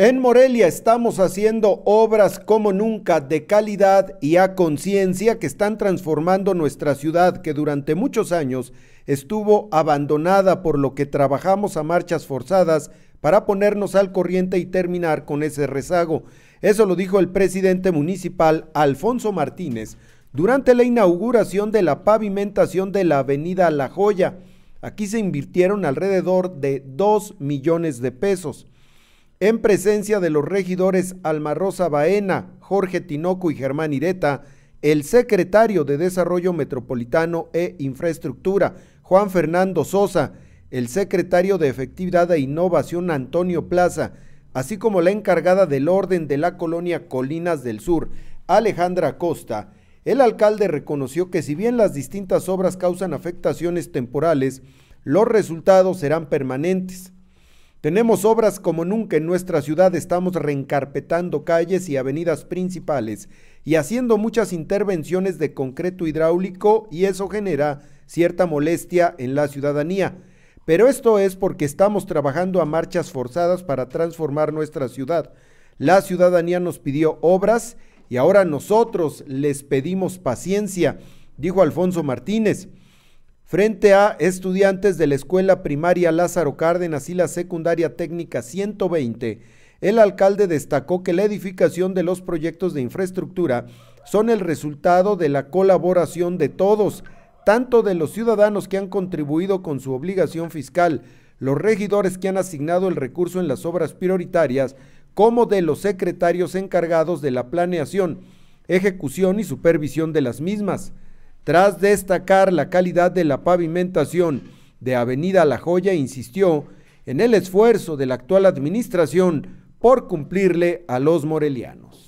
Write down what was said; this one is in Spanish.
En Morelia estamos haciendo obras como nunca de calidad y a conciencia que están transformando nuestra ciudad que durante muchos años estuvo abandonada por lo que trabajamos a marchas forzadas para ponernos al corriente y terminar con ese rezago. Eso lo dijo el presidente municipal Alfonso Martínez durante la inauguración de la pavimentación de la avenida La Joya. Aquí se invirtieron alrededor de 2 millones de pesos en presencia de los regidores Rosa Baena, Jorge Tinoco y Germán Ireta, el secretario de Desarrollo Metropolitano e Infraestructura, Juan Fernando Sosa, el secretario de Efectividad e Innovación, Antonio Plaza, así como la encargada del orden de la colonia Colinas del Sur, Alejandra Costa. El alcalde reconoció que si bien las distintas obras causan afectaciones temporales, los resultados serán permanentes. Tenemos obras como nunca en nuestra ciudad, estamos reencarpetando calles y avenidas principales y haciendo muchas intervenciones de concreto hidráulico y eso genera cierta molestia en la ciudadanía. Pero esto es porque estamos trabajando a marchas forzadas para transformar nuestra ciudad. La ciudadanía nos pidió obras y ahora nosotros les pedimos paciencia, dijo Alfonso Martínez frente a estudiantes de la Escuela Primaria Lázaro Cárdenas y la Secundaria Técnica 120. El alcalde destacó que la edificación de los proyectos de infraestructura son el resultado de la colaboración de todos, tanto de los ciudadanos que han contribuido con su obligación fiscal, los regidores que han asignado el recurso en las obras prioritarias, como de los secretarios encargados de la planeación, ejecución y supervisión de las mismas. Tras destacar la calidad de la pavimentación de Avenida La Joya, insistió en el esfuerzo de la actual administración por cumplirle a los morelianos.